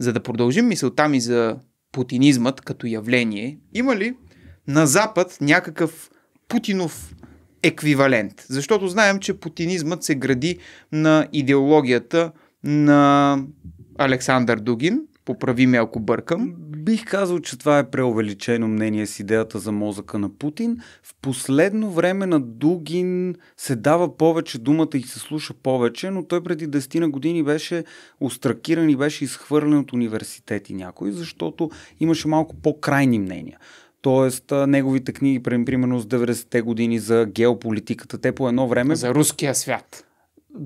За да продължим мисълта ми за путинизмът като явление, има ли на Запад някакъв путинов еквивалент? Защото знаем, че путинизмът се гради на идеологията на Александър Дугин, Поправи ме ако бъркам. Бих казал, че това е преувеличено мнение с идеята за мозъка на Путин. В последно време на Дугин се дава повече думата и се слуша повече, но той преди 10 на години беше остракиран и беше изхвърлен от университети някой, защото имаше малко по-крайни мнения. Тоест, неговите книги, примерно с 90-те години за геополитиката, те по едно време. За руския свят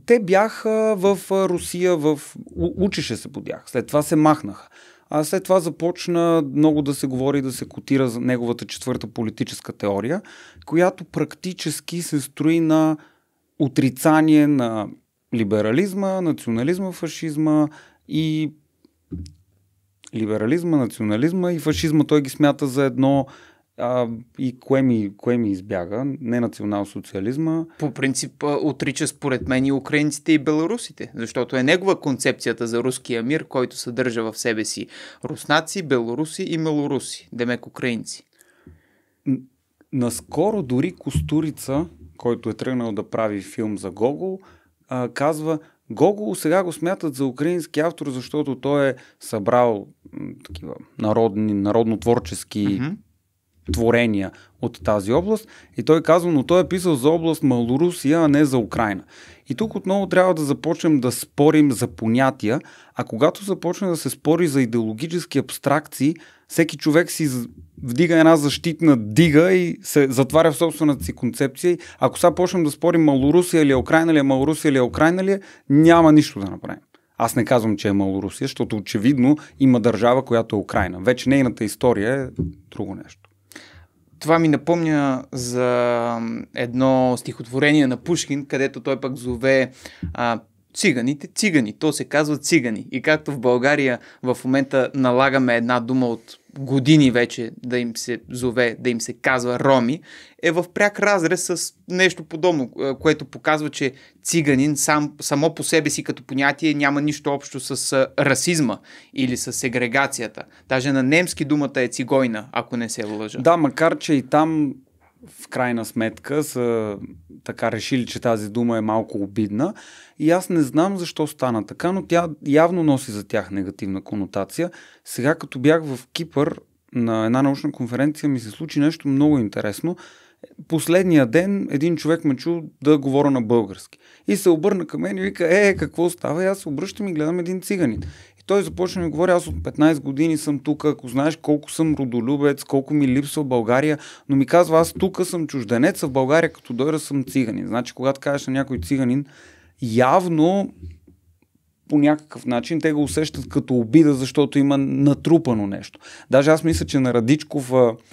те бяха в Русия, в... учеше се по тях. След това се махнаха. А след това започна много да се говори, да се котира за неговата четвърта политическа теория, която практически се строи на отрицание на либерализма, национализма, фашизма и либерализма, национализма и фашизма той ги смята за едно а, и кое ми, кое ми избяга, не национал-социализма. По принцип отрича според мен и украинците и белорусите, защото е негова концепцията за руския мир, който съдържа в себе си руснаци, белоруси и малоруси, демек украинци. Наскоро дори Костурица, който е тръгнал да прави филм за Гогол, казва Гогол сега го смятат за украински автор, защото той е събрал такива народни, народно-творчески mm-hmm творения от тази област. И той казва, но той е писал за област Малорусия, а не за Украина. И тук отново трябва да започнем да спорим за понятия, а когато започне да се спори за идеологически абстракции, всеки човек си вдига една защитна дига и се затваря в собствената си концепция. И ако сега почнем да спорим Малорусия или е, Украина ли е, Малорусия или е, Украина ли е, няма нищо да направим. Аз не казвам, че е Малорусия, защото очевидно има държава, която е Украина. Вече нейната история е друго нещо това ми напомня за едно стихотворение на Пушкин, където той пък зове а, циганите, цигани. То се казва цигани. И както в България в момента налагаме една дума от години вече да им се зове, да им се казва роми, е в пряк разрез с нещо подобно, което показва, че циганин сам, само по себе си като понятие няма нищо общо с расизма или с сегрегацията. Даже на немски думата е цигойна, ако не се лъжа. Да, макар че и там в крайна сметка са така решили, че тази дума е малко обидна. И аз не знам защо стана така, но тя явно носи за тях негативна конотация. Сега, като бях в Кипър на една научна конференция, ми се случи нещо много интересно. Последния ден един човек ме чу да говоря на български. И се обърна към мен и вика, е, какво става? И аз се обръщам и гледам един циганин той започна да ми говори, аз от 15 години съм тук, ако знаеш колко съм родолюбец, колко ми липсва България, но ми казва, аз тук съм чужденец, а в България като дойда съм циганин. Значи, когато кажеш на някой циганин, явно по някакъв начин те го усещат като обида, защото има натрупано нещо. Даже аз мисля, че на Радичков,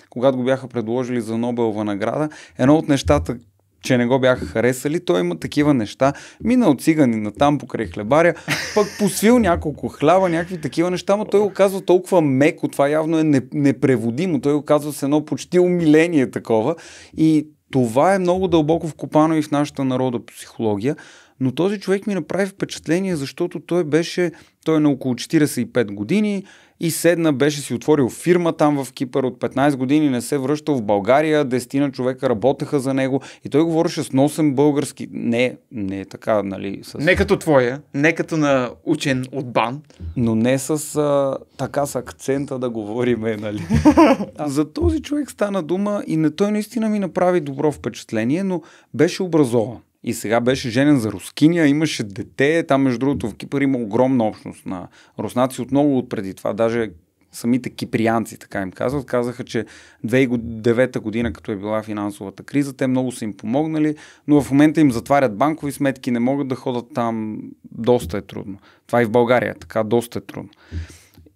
когато го бяха предложили за Нобелва награда, едно от нещата, че не го бяха харесали. Той има такива неща. Мина от цигани на там покрай хлебаря, пък посвил няколко хляба, някакви такива неща, но той го казва толкова меко. Това явно е непреводимо. Той го казва с едно почти умиление такова. И това е много дълбоко вкопано и в нашата народа психология. Но този човек ми направи впечатление, защото той беше, той е на около 45 години и седна, беше си отворил фирма там в Кипър от 15 години, не се връщал в България, дестина човека работеха за него и той говореше с носен български. Не, не е така, нали? С... Не като твоя, не като на учен от бан. Но не с а, така с акцента да говориме, нали? за този човек стана дума и не, той наистина ми направи добро впечатление, но беше образован и сега беше женен за рускиня, имаше дете, там между другото в Кипър има огромна общност на руснаци, отново от преди това, даже самите киприянци, така им казват, казаха, че 2009 година, като е била финансовата криза, те много са им помогнали, но в момента им затварят банкови сметки, не могат да ходят там, доста е трудно. Това и в България, така доста е трудно.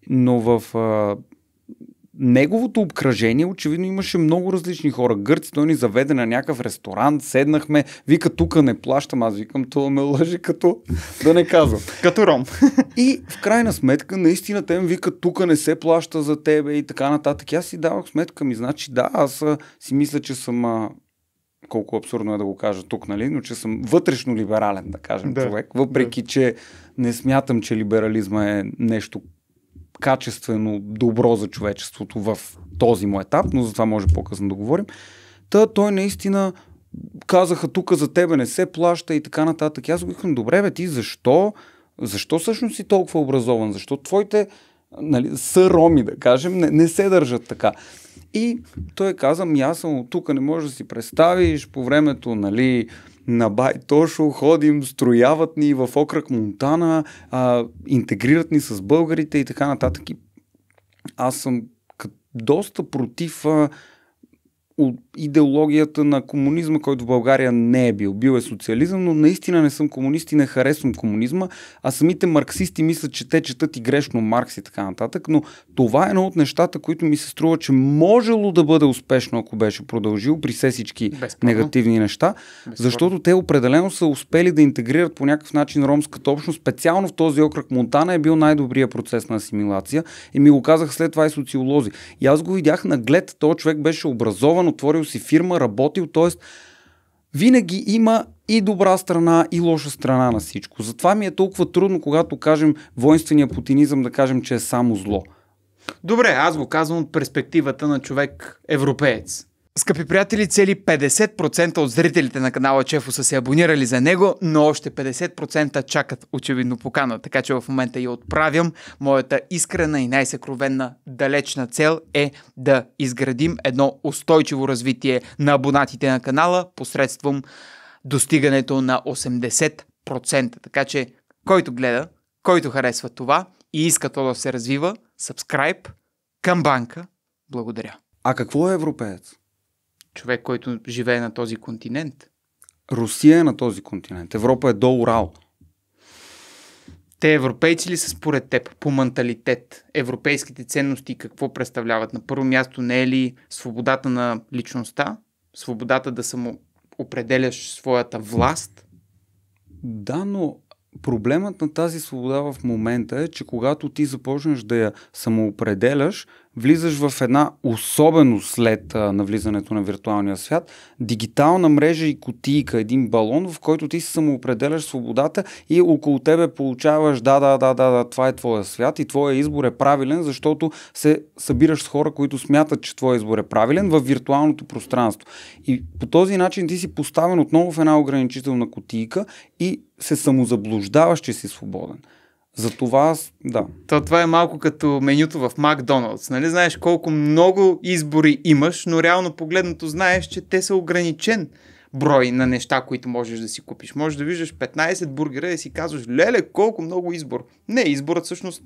Но в неговото обкръжение очевидно имаше много различни хора. Гърци, той ни заведе на някакъв ресторант, седнахме, вика тук не плащам, аз викам това ме лъжи като, да не казвам. като ром. и в крайна сметка, наистина те ми викат тук не се плаща за тебе и така нататък. Аз си давах сметка ми, значи да, аз си мисля, че съм колко абсурдно е да го кажа тук, нали, но че съм вътрешно либерален, да кажем, да, човек, въпреки да. че не смятам, че либерализма е нещо, качествено добро за човечеството в този му етап, но за това може по-късно да говорим. Та той наистина казаха тук за тебе не се плаща и така нататък. аз го викам, добре бе, ти защо? Защо всъщност си толкова образован? Защо твоите нали, са роми, да кажем, не, не се държат така? И той каза, аз съм от тук, не можеш да си представиш, по времето, нали, на Байтошо, ходим, строяват ни в окръг Монтана, а, интегрират ни с българите и така нататък. аз съм доста против а, идеологията на комунизма, който в България не е бил. Бил е социализъм, но наистина не съм комунист и не харесвам комунизма, а самите марксисти мислят, че те четат и грешно Маркс и така нататък, но това е едно от нещата, които ми се струва, че можело да бъде успешно, ако беше продължил при все всички Безпорно. негативни неща, Безпорно. защото те определено са успели да интегрират по някакъв начин ромската общност. Специално в този окръг Монтана е бил най-добрия процес на асимилация и ми го казах след това и социолози. И аз го видях на глед, този човек беше образован образован, отворил си фирма, работил, т.е. винаги има и добра страна, и лоша страна на всичко. Затова ми е толкова трудно, когато кажем воинствения путинизъм, да кажем, че е само зло. Добре, аз го казвам от перспективата на човек европеец. Скъпи приятели, цели 50% от зрителите на канала Чефо са се абонирали за него, но още 50% чакат очевидно покана, така че в момента я отправям. Моята искрена и най-съкровенна далечна цел е да изградим едно устойчиво развитие на абонатите на канала посредством достигането на 80%. Така че, който гледа, който харесва това и иска то да се развива, subscribe към банка. Благодаря. А какво е европеец? човек, който живее на този континент. Русия е на този континент. Европа е до Урал. Те европейци ли са според теб по менталитет? Европейските ценности какво представляват? На първо място не е ли свободата на личността? Свободата да самоопределяш своята власт? Да, но проблемът на тази свобода в момента е, че когато ти започнеш да я самоопределяш, влизаш в една особено след а, навлизането на виртуалния свят, дигитална мрежа и кутийка, един балон, в който ти се самоопределяш свободата и около тебе получаваш да, да, да, да, да, това е твоя свят и твоя избор е правилен, защото се събираш с хора, които смятат, че твоя избор е правилен в виртуалното пространство. И по този начин ти си поставен отново в една ограничителна кутийка и се самозаблуждаваш, че си свободен. За това, да. То, това е малко като менюто в Макдоналдс. Нали? Знаеш колко много избори имаш, но реално погледнато знаеш, че те са ограничен брой на неща, които можеш да си купиш. Можеш да виждаш 15 бургера и си казваш, леле, колко много избор. Не, изборът всъщност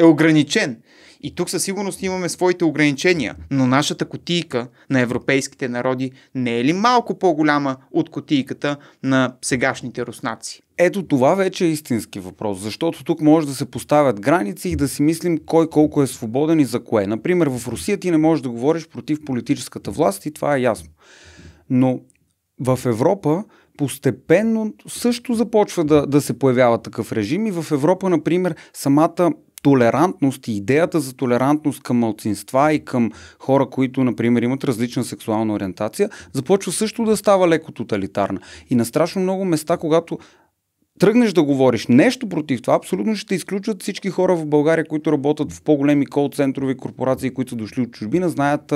е ограничен. И тук със сигурност имаме своите ограничения, но нашата котийка на европейските народи не е ли малко по-голяма от котийката на сегашните руснаци? Ето това вече е истински въпрос, защото тук може да се поставят граници и да си мислим кой колко е свободен и за кое. Например, в Русия ти не можеш да говориш против политическата власт и това е ясно. Но в Европа постепенно също започва да, да се появява такъв режим и в Европа, например, самата толерантност и идеята за толерантност към мълцинства и към хора, които, например, имат различна сексуална ориентация, започва също да става леко тоталитарна. И на страшно много места, когато тръгнеш да говориш нещо против това, абсолютно ще изключват всички хора в България, които работят в по-големи кол-центрови корпорации, които са дошли от чужбина, знаят,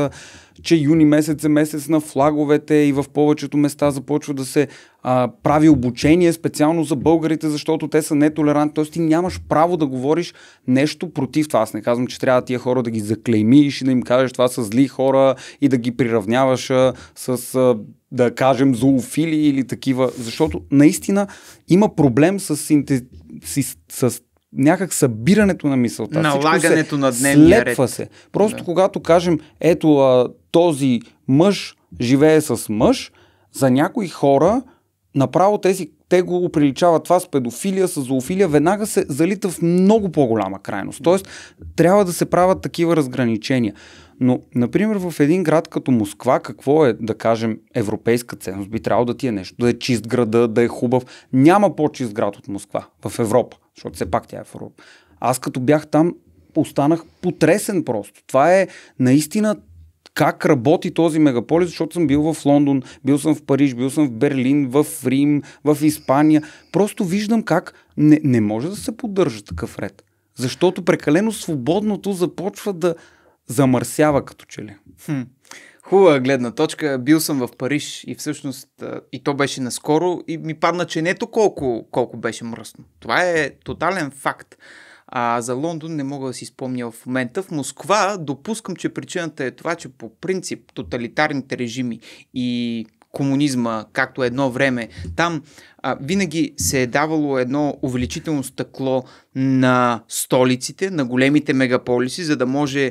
че юни месец е месец на флаговете и в повечето места започва да се а, прави обучение специално за българите, защото те са нетолерантни. Тоест ти нямаш право да говориш нещо против това. Аз не казвам, че трябва тия хора да ги заклеймиш и да им кажеш това са зли хора и да ги приравняваш с... А, да кажем, зоофили или такива, защото наистина има проблем с, синтез... с, с някак събирането на мисълта. Налагането на дневния слепва се. Просто да. когато кажем, ето а, този мъж живее с мъж, за някои хора направо тези те го оприличават това с педофилия, с зоофилия, веднага се залита в много по-голяма крайност. Тоест, трябва да се правят такива разграничения. Но, например, в един град като Москва, какво е, да кажем, европейска ценност? Би трябвало да ти е нещо, да е чист града, да е хубав. Няма по-чист град от Москва в Европа, защото все пак тя е в Европа. Аз като бях там, останах потресен просто. Това е наистина как работи този мегаполис, защото съм бил в Лондон, бил съм в Париж, бил съм в Берлин, в Рим, в Испания. Просто виждам как не, не може да се поддържа такъв ред. Защото прекалено свободното започва да замърсява като че ли. Хм. Хубава гледна точка. Бил съм в Париж и всъщност и то беше наскоро и ми падна, че нето е колко, колко беше мръсно. Това е тотален факт. А за Лондон не мога да си спомня в момента. В Москва допускам, че причината е това, че по принцип тоталитарните режими и комунизма, както едно време, там а, винаги се е давало едно увеличително стъкло на столиците, на големите мегаполиси, за да може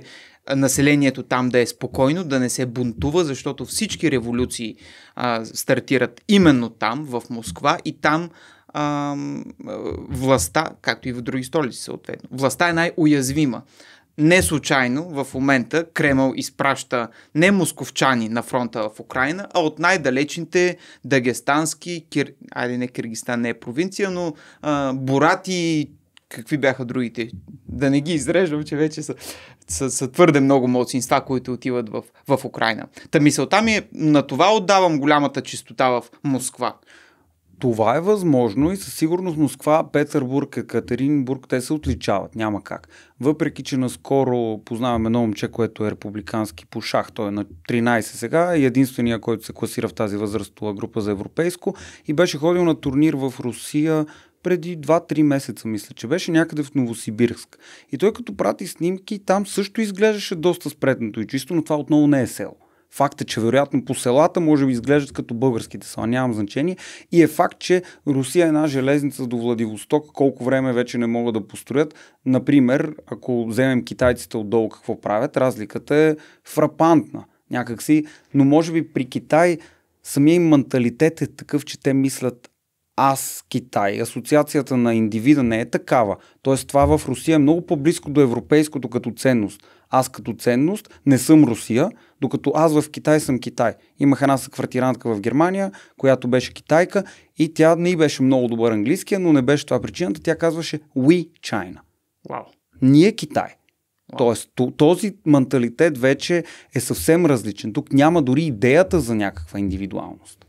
населението там да е спокойно, да не се бунтува, защото всички революции а, стартират именно там, в Москва, и там а, властта, както и в други столици съответно, властта е най-уязвима. Не случайно в момента Кремъл изпраща не московчани на фронта в Украина, а от най-далечните дагестански, кир... айде не Киргистан не е провинция, но а, Борати, какви бяха другите? Да не ги изреждам, че вече са, са, са твърде много младсинства, които отиват в, в Украина. Та мисълта ми е, на това отдавам голямата чистота в Москва това е възможно и със сигурност Москва, Петербург и Катеринбург те се отличават, няма как. Въпреки, че наскоро познаваме едно момче, което е републикански по шах, той е на 13 сега и е единствения, който се класира в тази възрастова група за европейско и беше ходил на турнир в Русия преди 2-3 месеца, мисля, че беше някъде в Новосибирск. И той като прати снимки, там също изглеждаше доста спретнато и чисто, но това отново не е село. Факт е, че вероятно по селата може би изглеждат като българските села, нямам значение. И е факт, че Русия е една железница до Владивосток, колко време вече не могат да построят. Например, ако вземем китайците отдолу какво правят, разликата е фрапантна някакси. Но може би при Китай самия им менталитет е такъв, че те мислят аз Китай. Асоциацията на индивида не е такава. Тоест това в Русия е много по-близко до европейското като ценност. Аз като ценност не съм Русия, докато аз в Китай съм Китай. Имах една съквартирантка в Германия, която беше китайка и тя не беше много добър английски, но не беше това причината. Тя казваше We China. Wow. Ние Китай. Wow. Тоест, този менталитет вече е съвсем различен. Тук няма дори идеята за някаква индивидуалност.